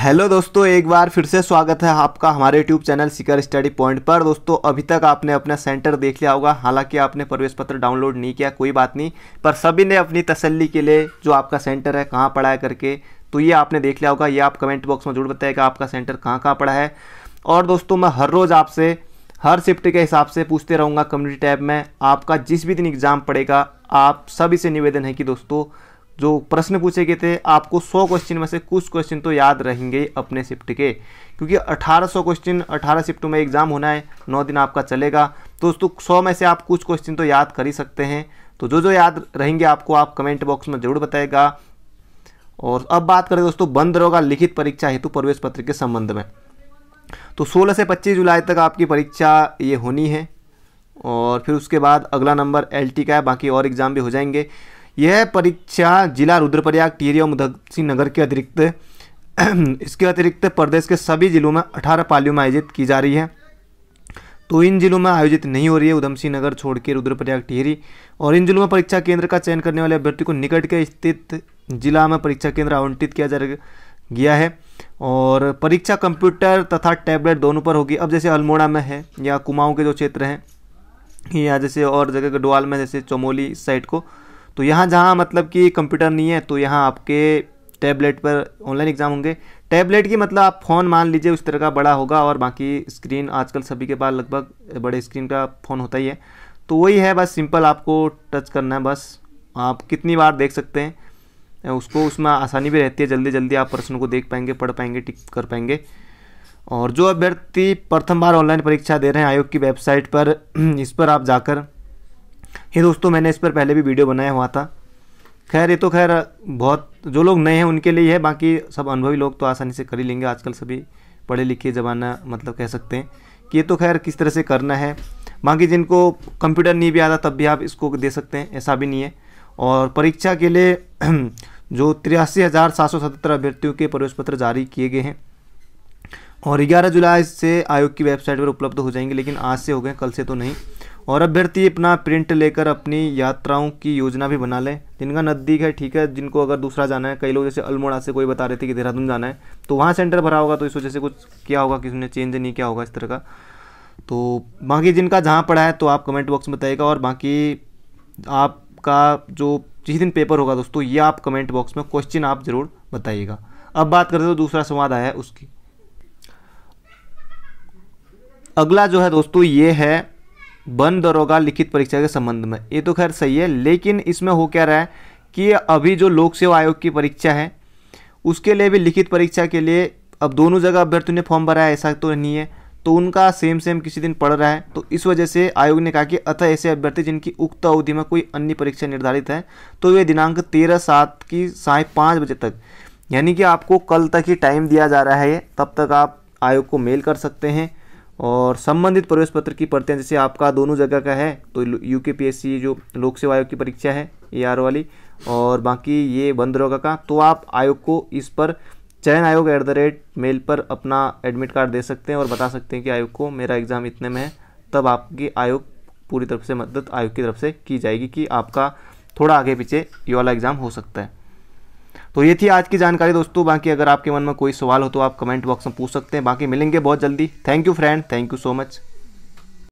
hello दोस्तों एक बार फिर से स्वागत है आपका हमारे YouTube channel Sikar study point पर दोस्तों अभी तक आपने अपना सेंटर देख लिया होगा हालांकि आपने प्रवेश पत्र डाउनलोड नहीं किया कोई बात नहीं पर सभी ने अपनी तसल्ली के लिए जो आपका सेंटर है कहाँ पढ़ा है करके तो ये आपने देख लिया होगा ये आप कमेंट बॉक्स में जरूर बताएगा आपका सेंटर कहाँ कहाँ पड़ा है और दोस्तों मैं हर रोज़ आपसे हर शिफ्ट के हिसाब से पूछते रहूँगा कम्युनिटी टैब में आपका जिस भी दिन एग्ज़ाम पड़ेगा आप सभी से निवेदन है कि दोस्तों जो प्रश्न पूछे गए थे आपको 100 क्वेश्चन में से कुछ क्वेश्चन तो याद रहेंगे अपने शिफ्ट के क्योंकि 1800 क्वेश्चन 18 शिफ्ट में एग्ज़ाम होना है नौ दिन आपका चलेगा तो दोस्तों सौ में से आप कुछ क्वेश्चन तो याद कर ही सकते हैं तो जो जो याद रहेंगे आपको आप कमेंट बॉक्स में ज़रूर बताएगा और अब बात करें दोस्तों बंद रहोगा लिखित परीक्षा हेतु प्रवेश पत्र के संबंध में तो 16 से 25 जुलाई तक आपकी परीक्षा ये होनी है और फिर उसके बाद अगला नंबर एलटी का है बाकी और एग्ज़ाम भी हो जाएंगे यह परीक्षा जिला रुद्रप्रयाग टिहरी और मुदक्सी नगर के अतिरिक्त इसके अतिरिक्त प्रदेश के सभी जिलों में अठारह पालियों में आयोजित की जा रही है तो इन जिलों में आयोजित नहीं हो रही है उधम सिंह नगर छोड़ के रुद्रप्रयाग टिहरी और इन जिलों में परीक्षा केंद्र का चयन करने वाले अभ्यर्थी को निकट के स्थित जिला में परीक्षा केंद्र आवंटित किया जा गया है और परीक्षा कंप्यूटर तथा टैबलेट दोनों पर होगी अब जैसे अल्मोड़ा में है या कुमाऊँ के जो क्षेत्र हैं या जैसे और जगह के डोवाल में जैसे चमोली साइड को तो यहाँ जहाँ मतलब कि कंप्यूटर नहीं है तो यहाँ आपके टैबलेट पर ऑनलाइन एग्ज़ाम होंगे टैबलेट की मतलब आप फ़ोन मान लीजिए उस तरह का बड़ा होगा और बाकी स्क्रीन आजकल सभी के पास लगभग बड़े स्क्रीन का फ़ोन होता ही है तो वही है बस सिंपल आपको टच करना है बस आप कितनी बार देख सकते हैं उसको उसमें आसानी भी रहती है जल्दी जल्दी आप प्रश्नों को देख पाएंगे पढ़ पाएंगे टिक कर पाएंगे और जो अभ्यर्थी प्रथम बार ऑनलाइन परीक्षा दे रहे हैं आयोग की वेबसाइट पर इस पर आप जाकर ये दोस्तों मैंने इस पर पहले भी वीडियो बनाया हुआ था खैर ये तो खैर बहुत जो लोग नए हैं उनके लिए है बाकी सब अनुभवी लोग तो आसानी से कर ही लेंगे आजकल सभी पढ़े लिखे ज़माना मतलब कह सकते हैं कि ये तो खैर किस तरह से करना है बाकी जिनको कंप्यूटर नहीं भी आता तब भी आप इसको दे सकते हैं ऐसा भी नहीं है और परीक्षा के लिए जो तिरासी हज़ार सात सौ सतहत्तर अभ्यर्थियों के प्रवेश पत्र जारी किए गए हैं और ग्यारह जुलाई से आयोग की वेबसाइट पर उपलब्ध हो जाएंगे लेकिन आज से हो गए कल से तो नहीं और अभ्यर्थी अपना प्रिंट लेकर अपनी यात्राओं की योजना भी बना लें जिनका नज़दीक है ठीक है जिनको अगर दूसरा जाना है कई लोग जैसे अल्मोड़ा से कोई बता रहे थे कि देहरादून जाना है तो वहाँ सेंटर भरा होगा तो इस वजह से कुछ क्या होगा किसी ने चेंज नहीं किया होगा इस तरह का तो बाकी जिनका जहाँ पढ़ा है तो आप कमेंट बॉक्स में बताइएगा और बाकी आपका जो जिस दिन पेपर होगा दोस्तों ये आप कमेंट बॉक्स में क्वेश्चन आप ज़रूर बताइएगा अब बात करते हो तो दूसरा संवाद आया है उसकी अगला जो है दोस्तों ये है बन दरोगा लिखित परीक्षा के संबंध में ये तो खैर सही है लेकिन इसमें हो क्या रहा है कि अभी जो लोक सेवा आयोग की परीक्षा है उसके लिए भी लिखित परीक्षा के लिए अब दोनों जगह अभ्यर्थियों ने फॉर्म भरा है ऐसा तो नहीं है तो उनका सेम सेम किसी दिन पढ़ रहा है तो इस वजह से आयोग ने कहा कि अतः ऐसे अभ्यर्थी जिनकी उक्त अवधि में कोई अन्य परीक्षा निर्धारित है तो वे दिनांक तेरह सात की साय पाँच बजे तक यानी कि आपको कल तक ही टाइम दिया जा रहा है तब तक आप आयोग को मेल कर सकते हैं और संबंधित प्रवेश पत्र की परतें जैसे आपका दोनों जगह का है तो यू के पी जो लोक सेवा आयोग की परीक्षा है ए आर वाली और बाकी ये बंद रोगा का तो आप आयोग को इस पर चयन आयोग एट द रेट मेल पर अपना एडमिट कार्ड दे सकते हैं और बता सकते हैं कि आयोग को मेरा एग्ज़ाम इतने में है तब आपकी आयोग पूरी तरफ से मदद आयोग की तरफ से की जाएगी कि आपका थोड़ा आगे पीछे ये वाला एग्ज़ाम हो सकता है तो ये थी आज की जानकारी दोस्तों बाकी अगर आपके मन में कोई सवाल हो तो आप कमेंट बॉक्स में पूछ सकते हैं बाकी मिलेंगे बहुत जल्दी thank you friend thank you so much